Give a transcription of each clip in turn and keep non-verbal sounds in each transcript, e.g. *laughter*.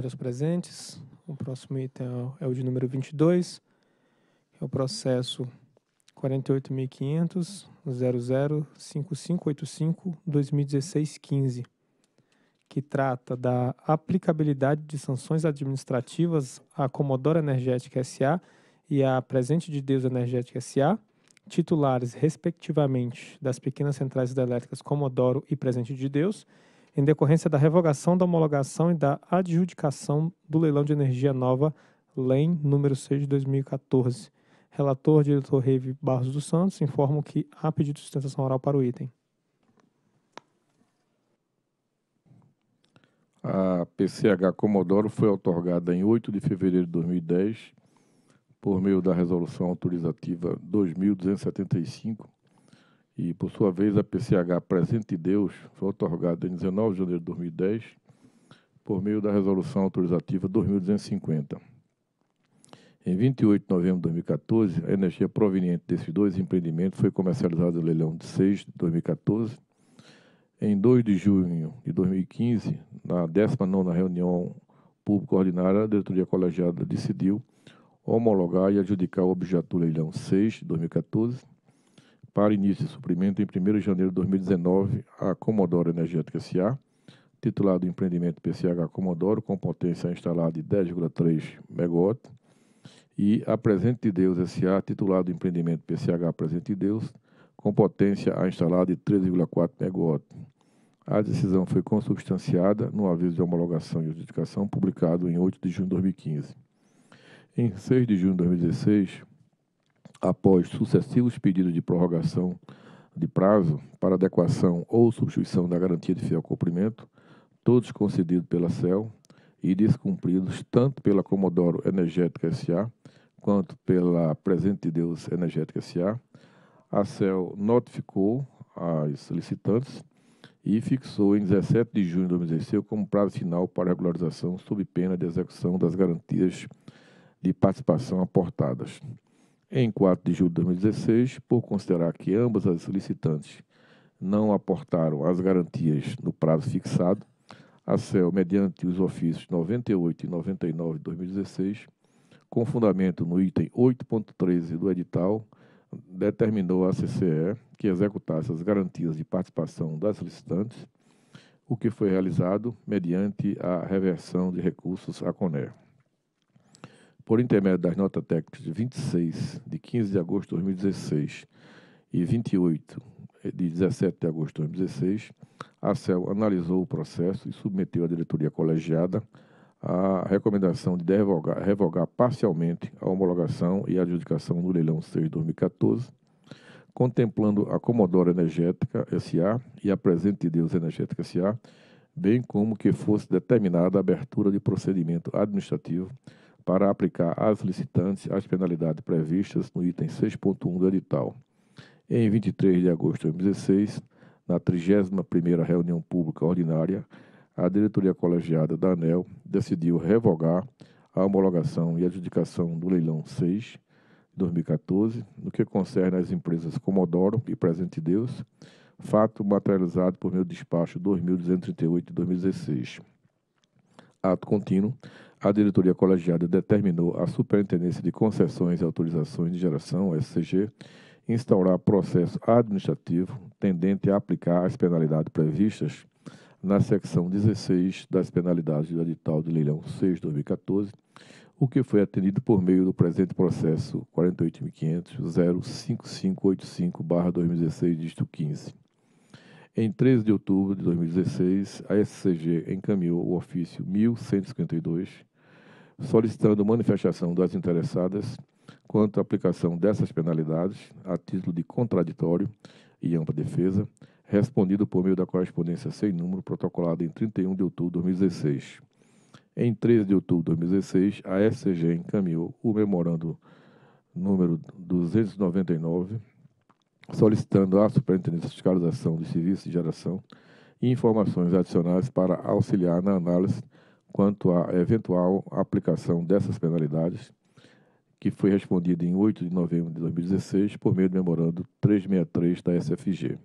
comentários aos presentes. O próximo item é o é de número 22, que é o processo 48.500.005585-2016-15, que trata da aplicabilidade de sanções administrativas à Comodoro Energética S.A. e à Presente de Deus Energética S.A., titulares, respectivamente, das pequenas centrais hidrelétricas Comodoro e Presente de Deus, em decorrência da revogação da homologação e da adjudicação do leilão de energia nova, LEM número 6 de 2014. Relator, diretor Reve Barros dos Santos, informo que há pedido de sustentação oral para o item. A PCH Comodoro foi otorgada em 8 de fevereiro de 2010 por meio da Resolução Autorizativa 2275 e, por sua vez, a PCH Presente Deus foi otorgada em 19 de janeiro de 2010 por meio da Resolução Autorizativa 2250. Em 28 de novembro de 2014, a energia proveniente desses dois empreendimentos foi comercializada no leilão de 6 de 2014. Em 2 de junho de 2015, na 19ª reunião pública ordinária, a diretoria colegiada decidiu homologar e adjudicar o objeto do leilão 6 de 2014 para início de suprimento em 1 de janeiro de 2019 à Comodoro Energética S.A., titulado Empreendimento PCH Comodoro, com potência instalada de 10,3 MW, e a Presente de Deus S.A., titulado Empreendimento PCH Presente de Deus, com potência instalada de 13,4 MW. A decisão foi consubstanciada no aviso de homologação e adjudicação publicado em 8 de junho de 2015. Em 6 de junho de 2016, após sucessivos pedidos de prorrogação de prazo para adequação ou substituição da garantia de fiel cumprimento, todos concedidos pela CEL e descumpridos tanto pela Comodoro Energética S.A. quanto pela Presente de Deus Energética S.A., a CEL notificou as licitantes e fixou em 17 de junho de 2016 como prazo final para regularização sob pena de execução das garantias de participação aportadas. Em 4 de julho de 2016, por considerar que ambas as solicitantes não aportaram as garantias no prazo fixado, a CEL, mediante os ofícios 98 e 99 de 2016, com fundamento no item 8.13 do edital, determinou à CCE que executasse as garantias de participação das solicitantes, o que foi realizado mediante a reversão de recursos à CONER por intermédio das notas técnicas de 26 de 15 de agosto de 2016 e 28 eh, de 17 de agosto de 2016, a CEL analisou o processo e submeteu à diretoria colegiada a recomendação de revogar, revogar parcialmente a homologação e a adjudicação do leilão 6 de 2014, contemplando a Comodoro Energética SA e a Presente Deus Energética SA, bem como que fosse determinada a abertura de procedimento administrativo para aplicar às licitantes as penalidades previstas no item 6.1 do edital. Em 23 de agosto de 2016, na 31ª reunião pública ordinária, a diretoria colegiada da ANEL decidiu revogar a homologação e adjudicação do leilão 6 2014, no que concerne às empresas Comodoro e Presente Deus, fato materializado por meu despacho 2238 de 2016. Ato contínuo, a diretoria colegiada determinou à Superintendência de Concessões e Autorizações de Geração, SCG, instaurar processo administrativo tendente a aplicar as penalidades previstas na secção 16 das penalidades do edital de leilão 6-2014, o que foi atendido por meio do presente processo 48.500.05585-2016, disto 15. Em 13 de outubro de 2016, a SCG encaminhou o ofício 1152, solicitando manifestação das interessadas quanto à aplicação dessas penalidades a título de contraditório e ampla defesa, respondido por meio da correspondência sem número protocolada em 31 de outubro de 2016. Em 13 de outubro de 2016, a SCG encaminhou o memorando número 299, solicitando à Superintendência de Fiscalização de Serviços de Geração informações adicionais para auxiliar na análise quanto à eventual aplicação dessas penalidades, que foi respondida em 8 de novembro de 2016 por meio do memorando 363 da SFG.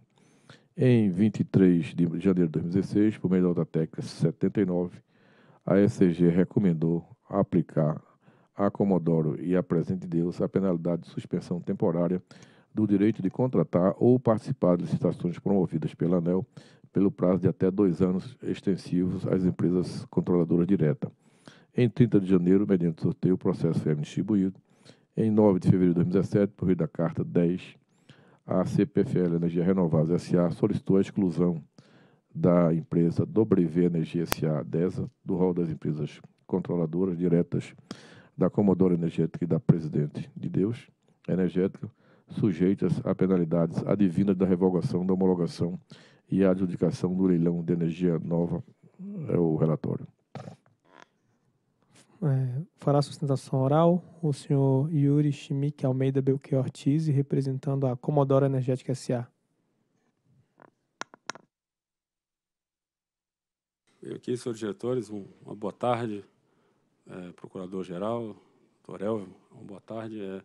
Em 23 de janeiro de 2016, por meio da nota técnica 79, a ECG recomendou aplicar a Comodoro e a Presente Deus a penalidade de suspensão temporária do direito de contratar ou participar de licitações promovidas pela ANEL pelo prazo de até dois anos extensivos às empresas controladoras diretas. Em 30 de janeiro, mediante sorteio, o processo foi distribuído. Em 9 de fevereiro de 2017, por meio da Carta 10, a CPFL Energia Renovável SA solicitou a exclusão da empresa W Energia SA DESA do rol das empresas controladoras diretas da Comodoro Energética e da Presidente de Deus Energética, sujeitas a penalidades advindas da revogação da homologação e a adjudicação do leilão de energia nova é o relatório. É, fará sustentação oral o senhor Yuri Schmick Almeida Belchior Ortiz, representando a Comodoro Energética S.A. Eu aqui, senhores diretores, um, uma boa tarde, é, procurador-geral, Torel, uma boa tarde. É,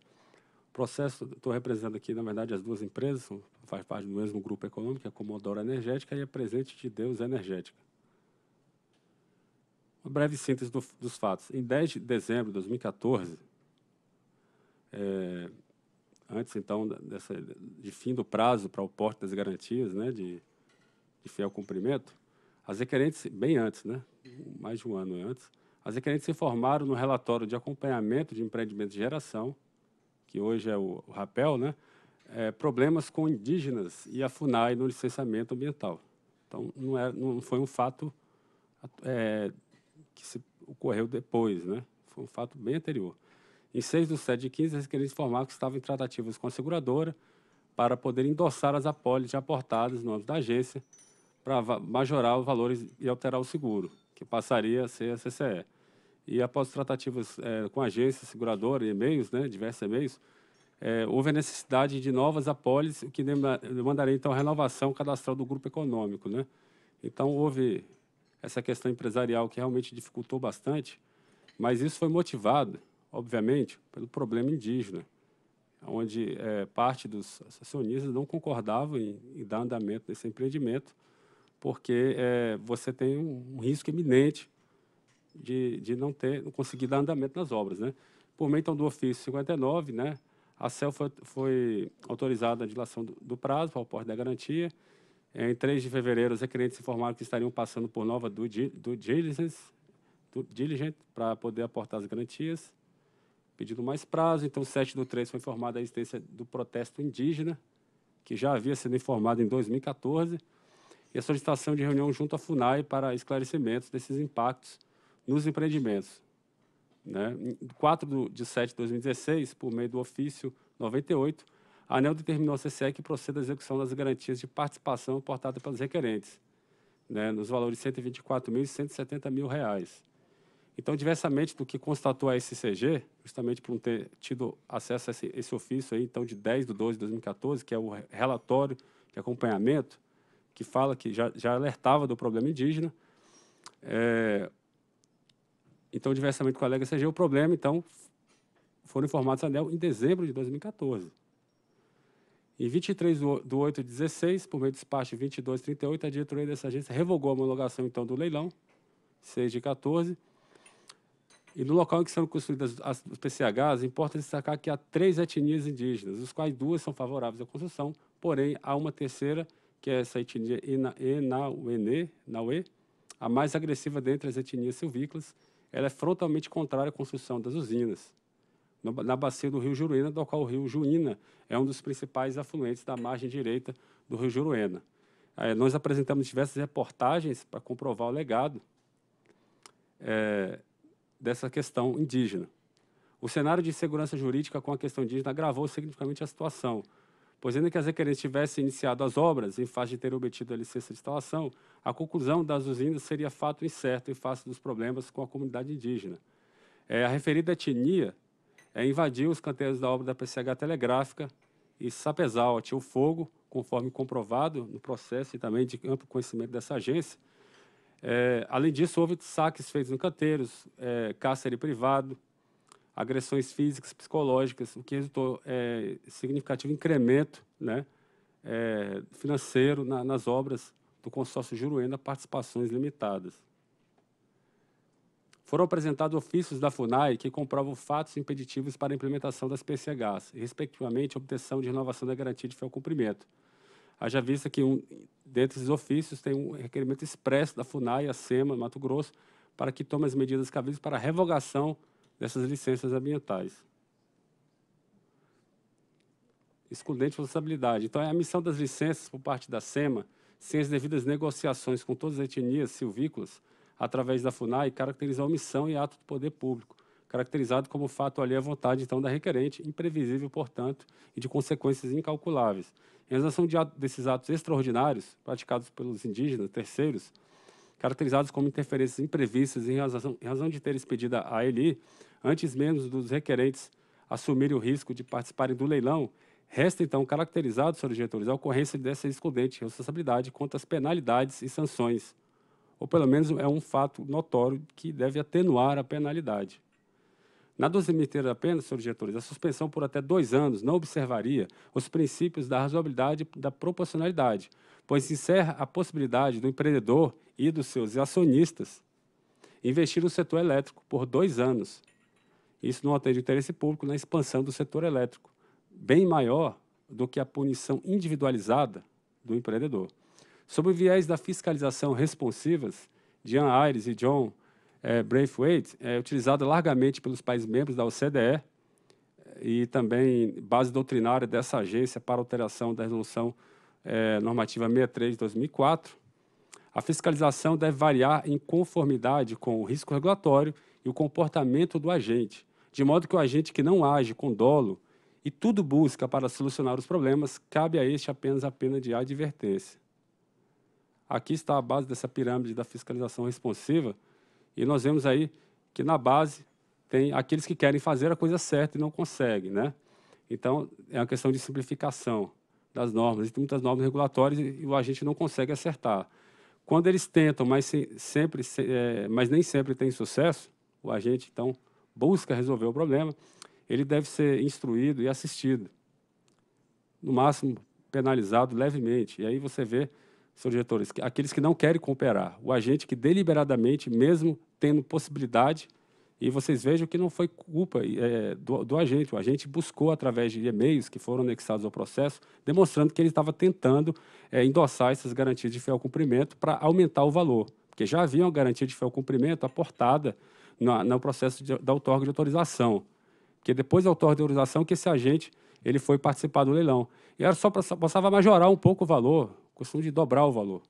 processo, estou representando aqui, na verdade, as duas empresas, faz parte do mesmo grupo econômico, é a Comodoro Energética e a Presente de Deus Energética. Uma breve síntese do, dos fatos. Em 10 de dezembro de 2014, é, antes então dessa, de fim do prazo para o porte das garantias né, de, de fiel cumprimento, as requerentes, bem antes, né, mais de um ano antes, as requerentes se informaram no relatório de acompanhamento de empreendimento de geração que hoje é o, o RAPEL, né? É, problemas com indígenas e a FUNAI no licenciamento ambiental. Então, não, é, não foi um fato é, que se ocorreu depois, né? Foi um fato bem anterior. Em 6 de 7 de 15, eles queriam informar que estavam em tratativas com a seguradora para poder endossar as apólices aportadas no âmbito da agência para majorar os valores e alterar o seguro, que passaria a ser a CCE e após tratativas é, com agência, seguradora e e-mails, né, diversos e-mails, é, houve a necessidade de novas apólices, o que demandaria, então, a renovação cadastral do grupo econômico. Né? Então, houve essa questão empresarial que realmente dificultou bastante, mas isso foi motivado, obviamente, pelo problema indígena, onde é, parte dos acionistas não concordavam em, em dar andamento nesse empreendimento, porque é, você tem um, um risco iminente de, de não ter não conseguir dar andamento nas obras. Né? Por meio então, do ofício 59, né, a CEL foi, foi autorizada a dilação do, do prazo para o porte da garantia. Em 3 de fevereiro, os requerentes informaram que estariam passando por nova due, diligence, diligence para poder aportar as garantias. Pedido mais prazo, então 7 do 3 foi informada a existência do protesto indígena, que já havia sido informado em 2014, e a solicitação de reunião junto à FUNAI para esclarecimentos desses impactos nos empreendimentos. Né? 4 de 7 de 2016, por meio do ofício 98, a ANEL determinou ao CCE que proceda à execução das garantias de participação aportadas pelos requerentes, né, nos valores de R$ 124.170 reais. Então, diversamente do que constatou a SCG, justamente por não ter tido acesso a esse, esse ofício aí, então, de 10 de 12 de 2014, que é o relatório de acompanhamento, que fala que já, já alertava do problema indígena, é, então, diversamente com a Lega CG, é o problema, então, foram informados a ANEL em dezembro de 2014. Em 23 do 8 de 16, por meio do despacho 2238, a diretoria dessa agência revogou a homologação, então, do leilão, 6 de 14, e no local em que são construídas as PCHs, importa destacar que há três etnias indígenas, os quais duas são favoráveis à construção, porém há uma terceira, que é essa etnia Enauê, a mais agressiva dentre as etnias silvícolas, ela é frontalmente contrária à construção das usinas. Na bacia do rio Juruena, do qual o rio Juína é um dos principais afluentes da margem direita do rio Juruena. É, nós apresentamos diversas reportagens para comprovar o legado é, dessa questão indígena. O cenário de segurança jurídica com a questão indígena agravou significativamente a situação, pois ainda que as requerentes tivessem iniciado as obras em fase de ter obtido a licença de instalação, a conclusão das usinas seria fato incerto em face dos problemas com a comunidade indígena. É, a referida etnia é, invadiu os canteiros da obra da PCH Telegráfica e Sapezal, atiu fogo, conforme comprovado no processo e também de amplo conhecimento dessa agência. É, além disso, houve saques feitos em canteiros, é, cárcere privado, agressões físicas, psicológicas, o que resultou é, significativo incremento né, é, financeiro na, nas obras do consórcio Juruena Participações Limitadas. Foram apresentados ofícios da FUNAI que comprovam fatos impeditivos para a implementação das PCHs, respectivamente a obtenção de renovação da garantia de fiel cumprimento. Haja vista que um esses ofícios tem um requerimento expresso da FUNAI, a SEMA, Mato Grosso, para que tome as medidas cabíveis para a revogação dessas licenças ambientais. Excludente responsabilidade. Então, é a missão das licenças por parte da SEMA, sem as devidas negociações com todas as etnias silvícolas, através da FUNAI, caracteriza a omissão e ato do poder público, caracterizado como fato ali à vontade, então, da requerente, imprevisível, portanto, e de consequências incalculáveis. Em relação de ato, desses atos extraordinários, praticados pelos indígenas, terceiros, caracterizados como interferências imprevistas em razão, em razão de ter expedida a ELI, antes mesmo dos requerentes assumirem o risco de participarem do leilão, resta então caracterizado, senhores diretores, a ocorrência dessa escondente responsabilidade quanto às penalidades e sanções, ou pelo menos é um fato notório que deve atenuar a penalidade. Na dosimeteira apenas, senhores diretores, a suspensão por até dois anos não observaria os princípios da razoabilidade e da proporcionalidade, pois encerra a possibilidade do empreendedor e dos seus acionistas investir no setor elétrico por dois anos, isso não atende o interesse público na expansão do setor elétrico, bem maior do que a punição individualizada do empreendedor. Sob o viés da fiscalização responsivas, Jean Ayres e John é, Braithwaite é utilizada largamente pelos países membros da OCDE eh, e também base doutrinária dessa agência para alteração da resolução é, normativa 63 de 2004. A fiscalização deve variar em conformidade com o risco regulatório e o comportamento do agente, de modo que o agente que não age com dolo e tudo busca para solucionar os problemas, cabe a este apenas a pena de advertência. Aqui está a base dessa pirâmide da fiscalização responsiva, e nós vemos aí que na base tem aqueles que querem fazer a coisa certa e não conseguem, né? Então, é uma questão de simplificação das normas. Tem muitas normas regulatórias e o agente não consegue acertar. Quando eles tentam, mas, sempre, é, mas nem sempre tem sucesso, o agente, então, busca resolver o problema, ele deve ser instruído e assistido. No máximo, penalizado levemente. E aí você vê, seus diretores, aqueles que não querem cooperar, o agente que deliberadamente, mesmo tendo possibilidade, e vocês vejam que não foi culpa é, do, do, agente. O agente buscou, através de e-mails que foram anexados ao processo, demonstrando que ele estava tentando é, endossar essas garantias de fiel cumprimento para aumentar o valor. Porque já havia uma garantia de fiel cumprimento aportada no, no processo de, da outorga de autorização. Porque depois da outorga de autorização que esse agente ele foi participar do leilão. E era só para passava a majorar um pouco o valor, costume de dobrar o valor.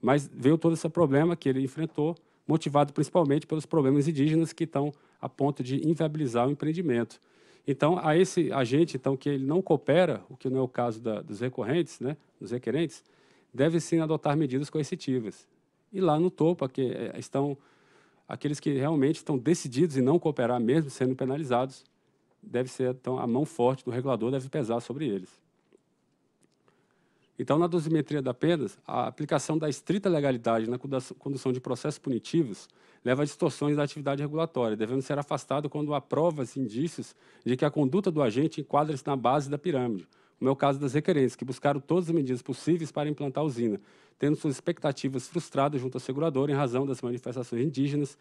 Mas veio todo esse problema que ele enfrentou, motivado principalmente pelos problemas indígenas que estão a ponto de inviabilizar o empreendimento. Então, a esse agente então que ele não coopera, o que não é o caso da, dos recorrentes, né, dos requerentes, deve sim adotar medidas coercitivas. E lá no topo, que eh, estão aqueles que realmente estão decididos em não cooperar, mesmo sendo penalizados, deve ser então a mão forte do regulador deve pesar sobre eles. Então, na dosimetria da penas, a aplicação da estrita legalidade na condução de processos punitivos leva a distorções da atividade regulatória, devendo ser afastado quando há provas e indícios de que a conduta do agente enquadra-se na base da pirâmide, como é o caso das requerentes, que buscaram todas as medidas possíveis para implantar a usina, tendo suas expectativas frustradas junto à seguradora em razão das manifestações indígenas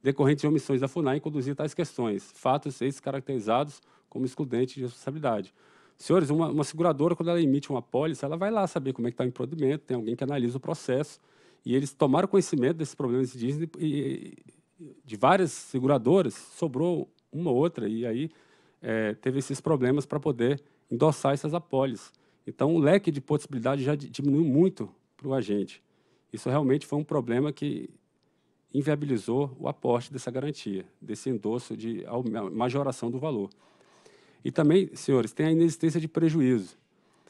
decorrentes de omissões da FUNAI em conduzir tais questões, fatos esses caracterizados como excludentes de responsabilidade. Senhores, uma, uma, seguradora, quando ela emite uma pólice, ela vai lá saber como é que está o improdimento, tem alguém que analisa o processo, e eles tomaram conhecimento desses problemas indígenas e, e de várias seguradoras, sobrou uma outra, e aí é, teve esses problemas para poder endossar essas apólices. Então, o leque de possibilidade já diminuiu muito para o agente. Isso realmente foi um problema que inviabilizou o aporte dessa garantia, desse endosso de majoração do valor. E também, senhores, tem a inexistência de prejuízo.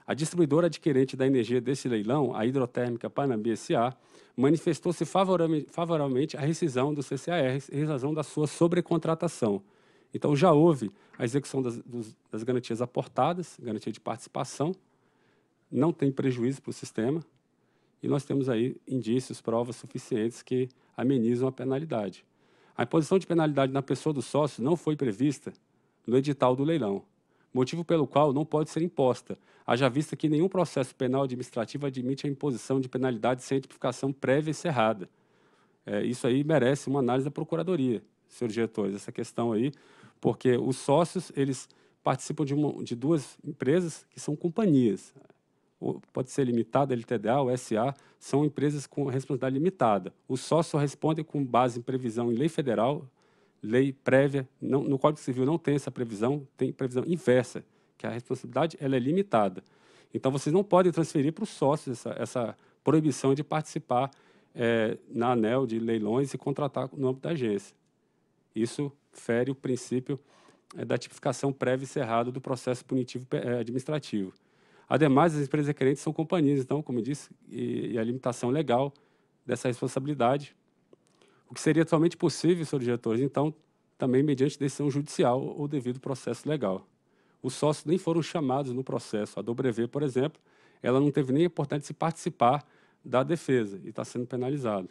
A distribuidora adquirente da energia desse leilão, a Hidrotérmica Panambi SA, manifestou-se favoravelmente à rescisão do CCAR em razão da sua sobrecontratação, então, já houve a execução das, das garantias aportadas, garantia de participação, não tem prejuízo para o sistema, e nós temos aí indícios, provas suficientes que amenizam a penalidade. A imposição de penalidade na pessoa do sócio não foi prevista no edital do leilão, motivo pelo qual não pode ser imposta, haja vista que nenhum processo penal administrativo admite a imposição de penalidade sem tipificação prévia e cerrada. É, isso aí merece uma análise da Procuradoria, senhores diretores, essa questão aí porque os sócios eles participam de, uma, de duas empresas que são companhias. pode ser limitada, LTDA ou SA, são empresas com responsabilidade limitada. O sócio responde com base em previsão em lei federal, lei prévia, não, no Código Civil não tem essa previsão, tem previsão inversa, que a responsabilidade ela é limitada. Então, vocês não podem transferir para os sócios essa, essa proibição de participar é, na ANEL de leilões e contratar no âmbito da agência. Isso fere o princípio é, da tipificação prévia e cerrada do processo punitivo é, administrativo. Ademais, as empresas requerentes são companhias, então, como disse, e, e, a limitação legal dessa responsabilidade, o que seria totalmente possível, senhores diretores, então, também mediante decisão judicial ou devido processo legal. Os sócios nem foram chamados no processo. A Dobrevê, por exemplo, ela não teve nem a oportunidade de se participar da defesa e está sendo penalizada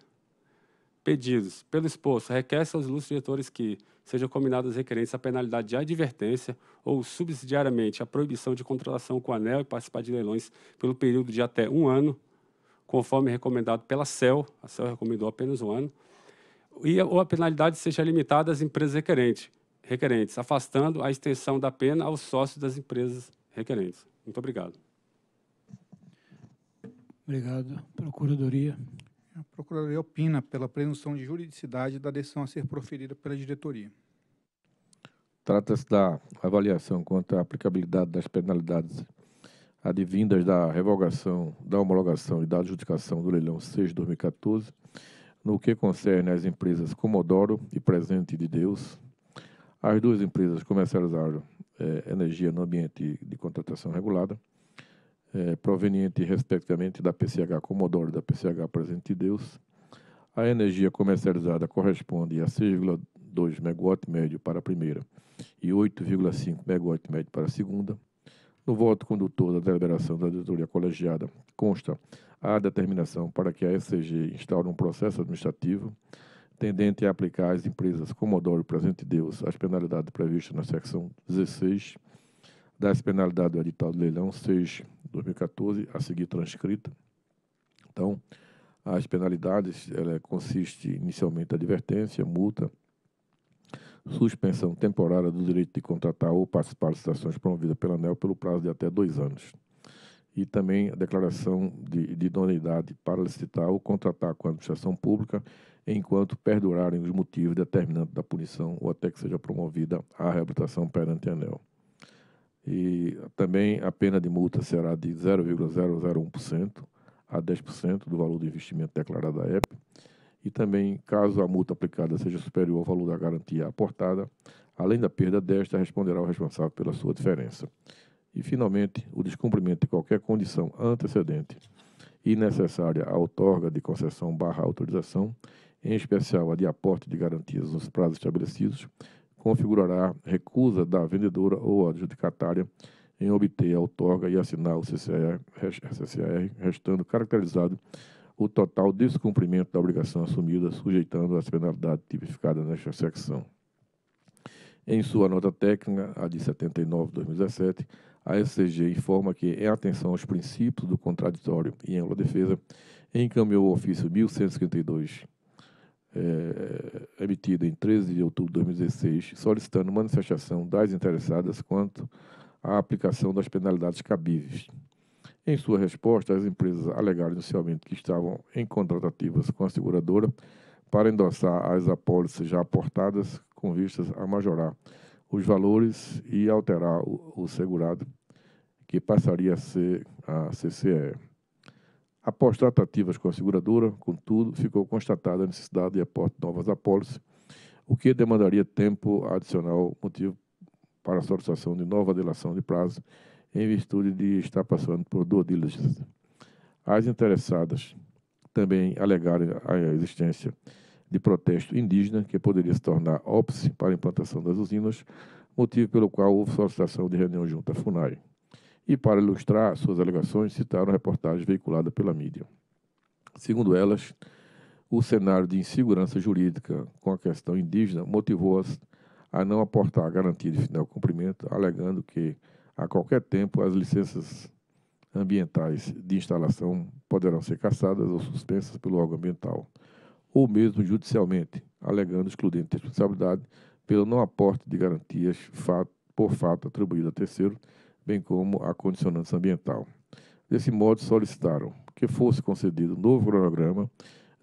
pedidos pelo exposto, requer aos ilustres diretores que sejam combinadas requerentes a penalidade de advertência ou, subsidiariamente, a proibição de contratação com anel e participar de leilões pelo período de até um ano, conforme recomendado pela CEL, a CEL recomendou apenas um ano, e, ou a penalidade seja limitada às empresas requerentes, requerentes, afastando a extensão da pena aos sócios das empresas requerentes. Muito obrigado. Obrigado. Procuradoria a Procuradoria opina pela presunção de juridicidade da decisão a ser proferida pela diretoria. Trata-se da avaliação quanto à aplicabilidade das penalidades advindas da revogação, da homologação e da adjudicação do leilão 6 de 2014, no que concerne às empresas Comodoro e Presente de Deus. As duas empresas comercializaram é, energia no ambiente de contratação regulada é, proveniente respectivamente da PCH Comodoro e da PCH Presente Deus. A energia comercializada corresponde a 6,2 megawatt médio para a primeira e 8,5 megawatt médio para a segunda. No voto condutor da deliberação da diretoria colegiada consta a determinação para que a ECG instaure um processo administrativo tendente a aplicar às empresas Comodoro e Presente Deus as penalidades previstas na secção 16 das penalidades do edital do leilão 6 2014, a seguir transcrita. Então, as penalidades, ela consiste inicialmente advertência, multa, suspensão temporária do direito de contratar ou participar de licitações promovidas pela ANEL pelo prazo de até dois anos. E também a declaração de, de idoneidade para licitar ou contratar com a administração pública enquanto perdurarem os motivos determinantes da punição ou até que seja promovida a reabilitação perante a ANEL. E também a pena de multa será de 0,001% a 10% do valor do investimento declarado à EP. E também, caso a multa aplicada seja superior ao valor da garantia aportada, além da perda desta, responderá o responsável pela sua diferença. E, finalmente, o descumprimento de qualquer condição antecedente e necessária à outorga de concessão barra autorização, em especial a de aporte de garantias nos prazos estabelecidos, configurará recusa da vendedora ou adjudicatária em obter a outorga e assinar o CCR, CCR, restando caracterizado o total descumprimento da obrigação assumida, sujeitando às penalidades tipificadas nesta secção. Em sua nota técnica, a de 79-2017, a SCG informa que, em atenção aos princípios do contraditório e ampla defesa, encaminhou o ofício 1152 é, emitida em 13 de outubro de 2016, solicitando manifestação das interessadas quanto à aplicação das penalidades cabíveis. Em sua resposta, as empresas alegaram inicialmente que estavam em contratativas com a seguradora para endossar as apólices já aportadas com vistas a majorar os valores e alterar o, o segurado, que passaria a ser a CCE. Após tratativas com a seguradora, contudo, ficou constatada a necessidade de aporte novas apólices, o que demandaria tempo adicional, motivo para a solicitação de nova delação de prazo, em virtude de estar passando por due diligence. As interessadas também alegaram a existência de protesto indígena que poderia se tornar óbice para a implantação das usinas, motivo pelo qual houve solicitação de reunião junto à FUNAI e, para ilustrar suas alegações, citaram reportagens veiculadas pela mídia. Segundo elas, o cenário de insegurança jurídica com a questão indígena motivou-as a não aportar a garantia de final cumprimento, alegando que, a qualquer tempo, as licenças ambientais de instalação poderão ser cassadas ou suspensas pelo órgão ambiental, ou mesmo judicialmente, alegando excludente de responsabilidade pelo não aporte de garantias por fato atribuído a terceiro, bem como a condicionante ambiental. Desse modo, solicitaram que fosse concedido um novo cronograma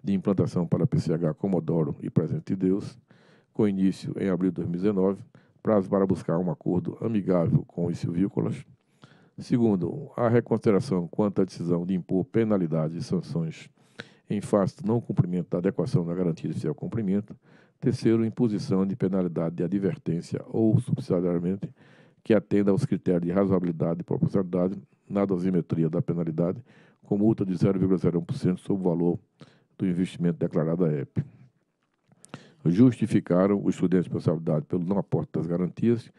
de implantação para a PCH Comodoro e Presente de Deus, com início em abril de 2019, prazo para buscar um acordo amigável com os silvícolas. Segundo, a reconsideração quanto à decisão de impor penalidades e sanções em face do não cumprimento da adequação da garantia de fiel cumprimento. Terceiro, imposição de penalidade de advertência ou, subsidiariamente, que atenda aos critérios de razoabilidade e proporcionalidade na dosimetria da penalidade, com multa de 0,01% sobre o valor do investimento declarado à EP. Justificaram os estudantes de responsabilidade pelo não aporte das garantias,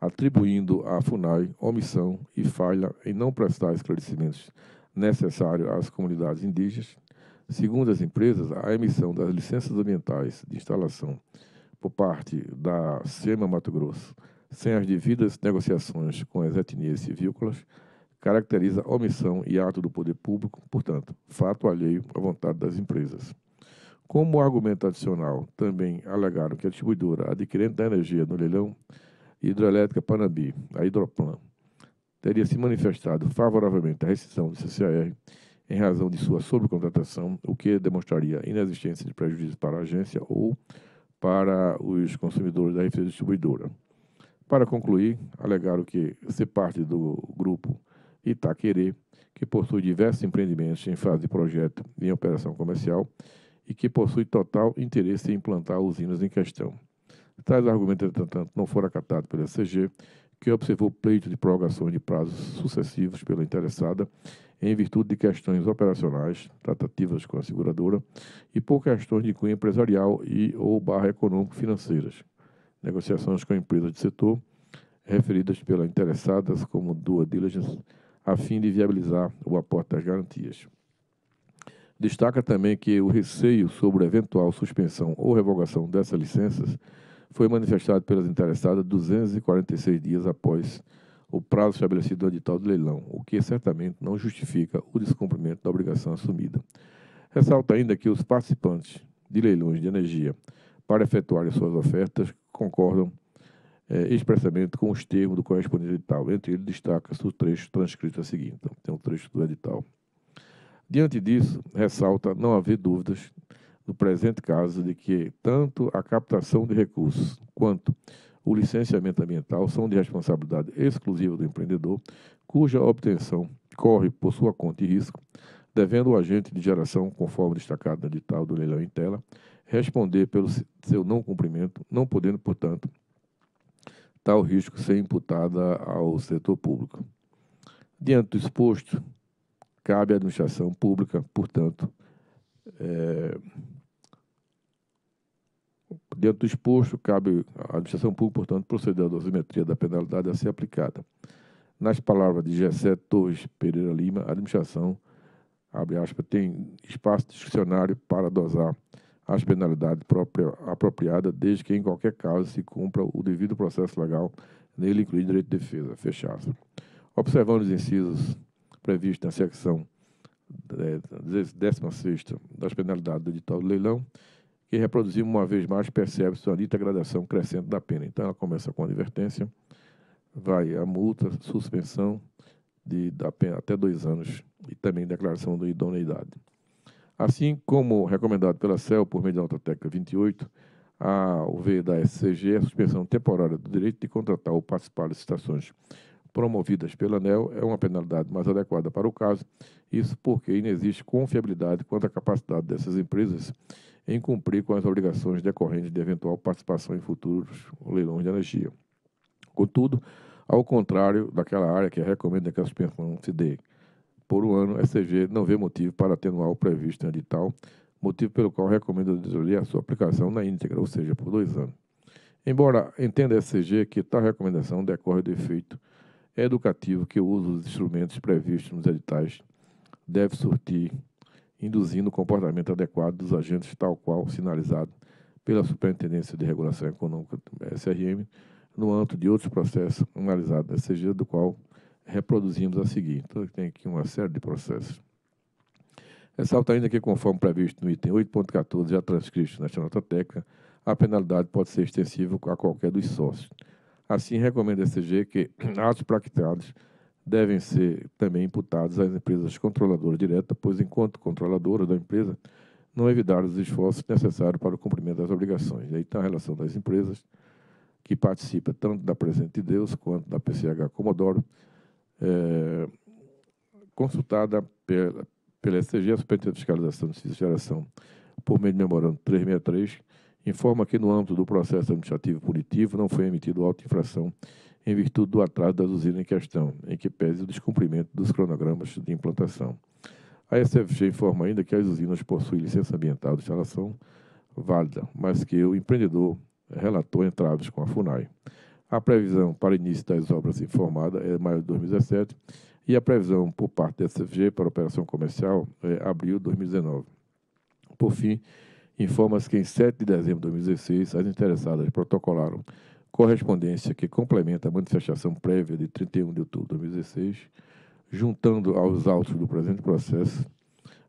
atribuindo à FUNAI omissão e falha em não prestar esclarecimentos necessários às comunidades indígenas. Segundo as empresas, a emissão das licenças ambientais de instalação por parte da SEMA Mato Grosso sem as devidas negociações com as etnias civícolas, caracteriza omissão e ato do poder público, portanto, fato alheio à vontade das empresas. Como argumento adicional, também alegaram que a distribuidora adquirente da energia no leilão hidrelétrica Panambi, a Hidroplan, teria se manifestado favoravelmente à rescisão do CCAR em razão de sua sobrecontratação, o que demonstraria inexistência de prejuízo para a agência ou para os consumidores da distribuidora. Para concluir, alegaram que se parte do grupo Itaquerê, que possui diversos empreendimentos em fase de projeto e em operação comercial e que possui total interesse em implantar usinas em questão. Tais argumentos, entretanto, não foram acatados pela CG, que observou pleito de prorrogação de prazos sucessivos pela interessada em virtude de questões operacionais, tratativas com a seguradora e por questões de cunho empresarial e ou barra econômico-financeiras negociações com empresas de setor referidas pela interessadas como due diligence, a fim de viabilizar o aporte das garantias. Destaca também que o receio sobre eventual suspensão ou revogação dessas licenças foi manifestado pelas interessadas 246 dias após o prazo estabelecido no edital de leilão, o que certamente não justifica o descumprimento da obrigação assumida. Ressalta ainda que os participantes de leilões de energia para efetuarem suas ofertas concordam é, expressamente com os termos do correspondente edital. Entre eles, destaca-se o trecho transcrito a seguir. Então, tem um trecho do edital. Diante disso, ressalta não haver dúvidas no presente caso de que tanto a captação de recursos quanto o licenciamento ambiental são de responsabilidade exclusiva do empreendedor, cuja obtenção corre por sua conta e risco, devendo o agente de geração, conforme destacado no edital do leilão em tela, responder pelo seu não cumprimento, não podendo, portanto, tal risco ser imputada ao setor público. Diante do exposto, cabe à administração pública, portanto, é, diante do exposto, cabe à administração pública, portanto, proceder à dosimetria da penalidade a ser aplicada. Nas palavras de Gessé Torres Pereira Lima, a administração, abre aspas, tem espaço discricionário para dosar as penalidades própria, apropriadas, desde que em qualquer caso se cumpra o devido processo legal, nele incluído direito de defesa. Fechado. Observando os incisos previstos na secção 16 é, das penalidades do edital do leilão, que reproduzimos uma vez mais, percebe-se uma dita gradação crescente da pena. Então, ela começa com a advertência, vai a multa, suspensão de, da pena até dois anos e também declaração de idoneidade. Assim como recomendado pela CEL por meio da nota técnica 28, a UV da SCG, é a suspensão temporária do direito de contratar ou participar de licitações promovidas pela ANEL é uma penalidade mais adequada para o caso, isso porque inexiste confiabilidade quanto à capacidade dessas empresas em cumprir com as obrigações decorrentes de eventual participação em futuros leilões de energia. Contudo, ao contrário daquela área que é recomenda que a suspensão se dê por um ano, a ECG não vê motivo para atenuar o previsto em edital, motivo pelo qual recomenda a sua aplicação na íntegra, ou seja, por dois anos. Embora entenda a ECG que tal recomendação decorre do efeito educativo que o uso dos instrumentos previstos nos editais deve surtir, induzindo o comportamento adequado dos agentes, tal qual sinalizado pela Superintendência de Regulação Econômica, SRM, no âmbito de outros processos analisados na ECG, do qual reproduzimos a seguir. Então, tem aqui uma série de processos. Ressalta ainda que, conforme previsto no item 8.14, já transcrito nesta nota técnica, a penalidade pode ser extensiva a qualquer dos sócios. Assim, recomenda a CG que *clears throat* atos praticados devem ser também imputados às empresas controladoras diretas, pois, enquanto controladoras da empresa, não é evitaram os esforços necessários para o cumprimento das obrigações. Daí está a relação das empresas, que participa tanto da Presente de Deus quanto da PCH Comodoro, é, consultada pela, pela SCG, a Superintendência de Fiscalização de Geração, por meio do memorando 363, informa que, no âmbito do processo administrativo punitivo, não foi emitido auto de infração em virtude do atraso da usina em questão, em que pese o descumprimento dos cronogramas de implantação. A SFG informa ainda que as usinas possuem licença ambiental de instalação válida, mas que o empreendedor relatou entraves com a FUNAI. A previsão para início das obras informada é maio de 2017 e a previsão por parte da SFG para operação comercial é abril de 2019. Por fim, informa-se que em 7 de dezembro de 2016, as interessadas protocolaram correspondência que complementa a manifestação prévia de 31 de outubro de 2016, juntando aos autos do presente processo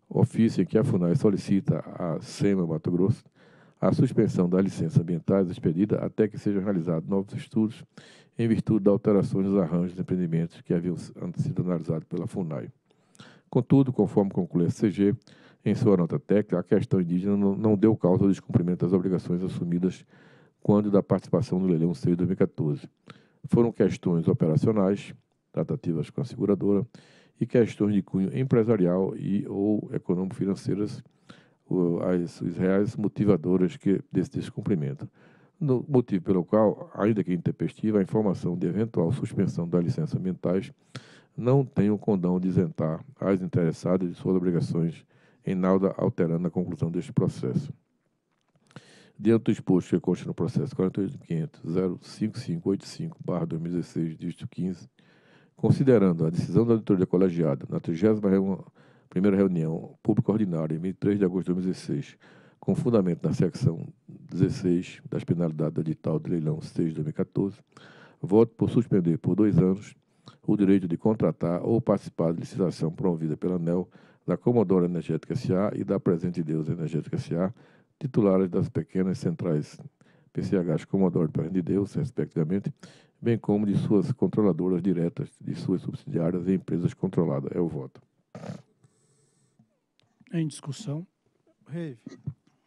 ofício em que a FUNAI solicita à SEMA Mato Grosso a suspensão da licença ambiental é expedida até que sejam realizados novos estudos em virtude da alterações dos arranjos de empreendimentos que haviam sido analisados pela FUNAI. Contudo, conforme conclui a CG, em sua nota técnica, a questão indígena não deu causa ao descumprimento das obrigações assumidas quando da participação no leilão 6 de 2014. Foram questões operacionais, tratativas com a seguradora, e questões de cunho empresarial e ou econômico-financeiras as, reais motivadoras que, desse descumprimento. No, motivo pelo qual, ainda que intempestiva, a informação de eventual suspensão das licenças ambientais não tem o condão de isentar as interessadas de suas obrigações em nada alterando a conclusão deste processo. Diante do exposto que consta no processo 48.500.05585-2016, dígito 15, considerando a decisão da auditoria colegiada na 31 Primeira reunião pública ordinária, em 23 de agosto de 2016, com fundamento na secção 16 das penalidades do edital de leilão 6 de 2014, voto por suspender por dois anos o direito de contratar ou participar de licitação promovida pela ANEL da Comodoro Energética S.A. e da Presente Deus Energética S.A., titulares das pequenas centrais PCH Comodoro e Presente Deus, respectivamente, bem como de suas controladoras diretas, de suas subsidiárias e empresas controladas. É o voto em discussão. Reive,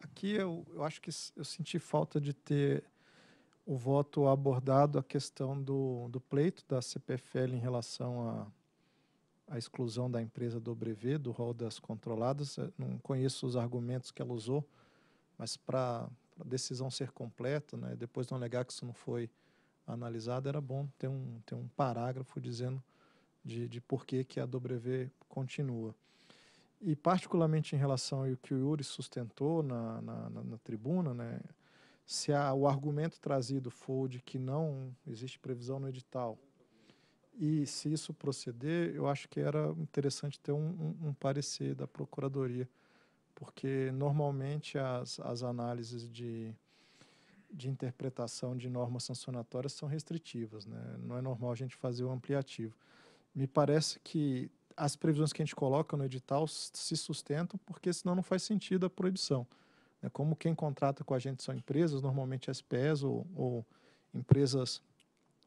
aqui eu, eu acho que eu senti falta de ter o voto abordado a questão do, do pleito da CPFL em relação à a, a, exclusão da empresa do brevet, do rol das controladas. Eu não conheço os argumentos que ela usou, mas para a decisão ser completa, né, depois não alegar que isso não foi analisado, era bom ter um, ter um parágrafo dizendo de, de por que, que a do continua e particularmente em relação ao que o Yuri sustentou na, na, na, na tribuna, né, se a, o argumento trazido for de que não existe previsão no edital, e se isso proceder, eu acho que era interessante ter um, um, um parecer da Procuradoria, porque normalmente as, as análises de, de interpretação de normas sancionatórias são restritivas, né? não é normal a gente fazer o ampliativo. Me parece que as previsões que a gente coloca no edital se sustentam, porque senão não faz sentido a proibição. Né? Como quem contrata com a gente são empresas, normalmente SPS é ou, ou empresas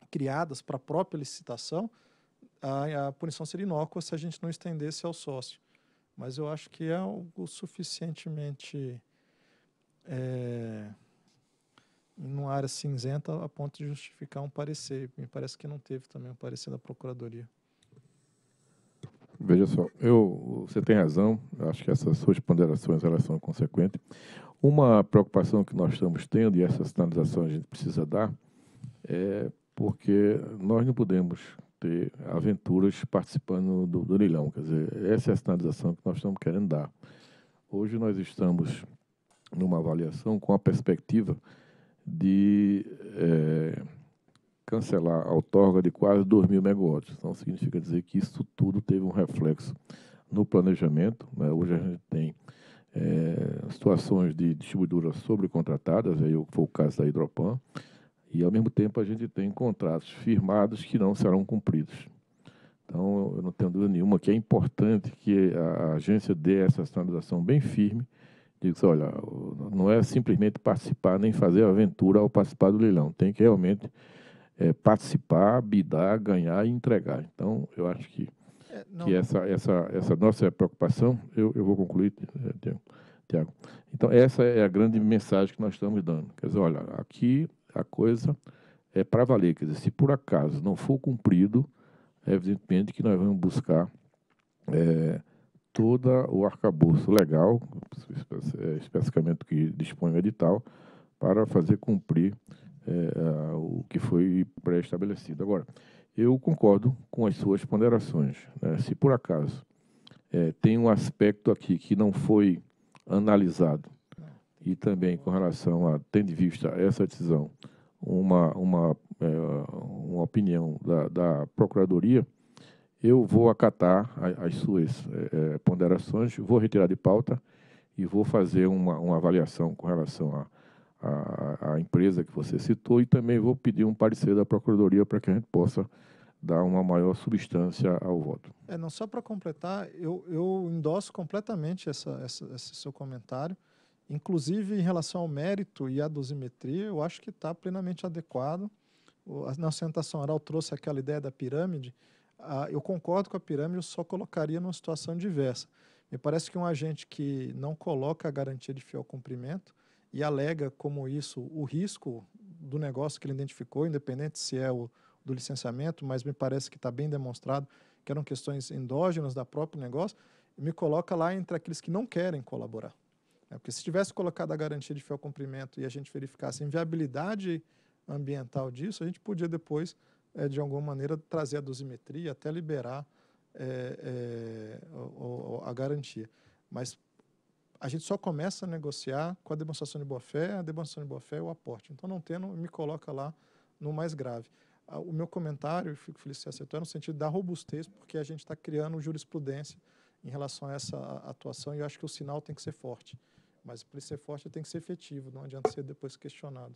criadas para a própria licitação, a, a, punição seria inócua se a gente não estendesse ao sócio. Mas eu acho que é algo suficientemente é, uma área cinzenta a ponto de justificar um parecer. Me parece que não teve também um parecer da Procuradoria. Veja só, eu, você tem razão, acho que essas suas ponderações elas são consequentes. Uma preocupação que nós estamos tendo, e essa sinalização a gente precisa dar, é porque nós não podemos ter aventuras participando do, do leilão. Quer dizer, essa é a sinalização que nós estamos querendo dar. Hoje nós estamos numa avaliação com a perspectiva de. É, cancelar a outorga de quase 2 mil megawatts. Então, significa dizer que isso tudo teve um reflexo no planejamento. Né? Hoje a gente tem é, situações de distribuidoras sobrecontratadas, aí foi o caso da Hidropan, e ao mesmo tempo a gente tem contratos firmados que não serão cumpridos. Então, eu não tenho dúvida nenhuma que é importante que a agência dê essa sinalização bem firme, diz, olha, não é simplesmente participar nem fazer aventura ao participar do leilão, tem que realmente é, participar, bidar, ganhar e entregar. Então, eu acho que, é, que essa, essa, essa nossa preocupação, eu, eu vou concluir, é, Tiago. Então, essa é a grande mensagem que nós estamos dando. Quer dizer, olha, aqui a coisa é para valer. Quer dizer, se por acaso não for cumprido, é evidentemente que nós vamos buscar é, todo o arcabouço legal, é, especificamente que dispõe o edital, para fazer cumprir é, o que foi pré-estabelecido. Agora, eu concordo com as suas ponderações. Né? Se por acaso é, tem um aspecto aqui que não foi analisado, e também com relação a, tendo em vista essa decisão, uma, uma, é, uma opinião da, da Procuradoria, eu vou acatar as suas é, é, ponderações, vou retirar de pauta e vou fazer uma, uma avaliação com relação a, a, a empresa que você citou e também vou pedir um parecer da Procuradoria para que a gente possa dar uma maior substância ao voto. É, não só para completar, eu, eu endosso completamente essa, essa, esse seu comentário. Inclusive, em relação ao mérito e à dosimetria, eu acho que está plenamente adequado. O, a, na assentação oral trouxe aquela ideia da pirâmide. eu concordo com a pirâmide, eu só colocaria numa situação diversa. Me parece que um agente que não coloca a garantia de fiel cumprimento e alega como isso o risco do negócio que ele identificou, independente se é o do licenciamento, mas me parece que está bem demonstrado que eram questões endógenas da próprio negócio, e me coloca lá entre aqueles que não querem colaborar. É, porque se tivesse colocado a garantia de fiel cumprimento e a gente verificasse a inviabilidade ambiental disso, a gente podia depois, é, de alguma maneira, trazer a dosimetria até liberar é, a garantia. Mas a gente só começa a negociar com a demonstração de boa-fé, a demonstração de boa-fé e é o aporte. Então, não tendo, me coloca lá no mais grave. O meu comentário, fico feliz você aceitou, é no sentido da robustez, porque a gente está criando jurisprudência em relação a essa atuação e eu acho que o sinal tem que ser forte. Mas para ser forte tem que ser efetivo, não adianta ser depois questionado.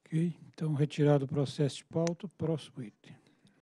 Ok, então retirado o processo de pauta, próximo item.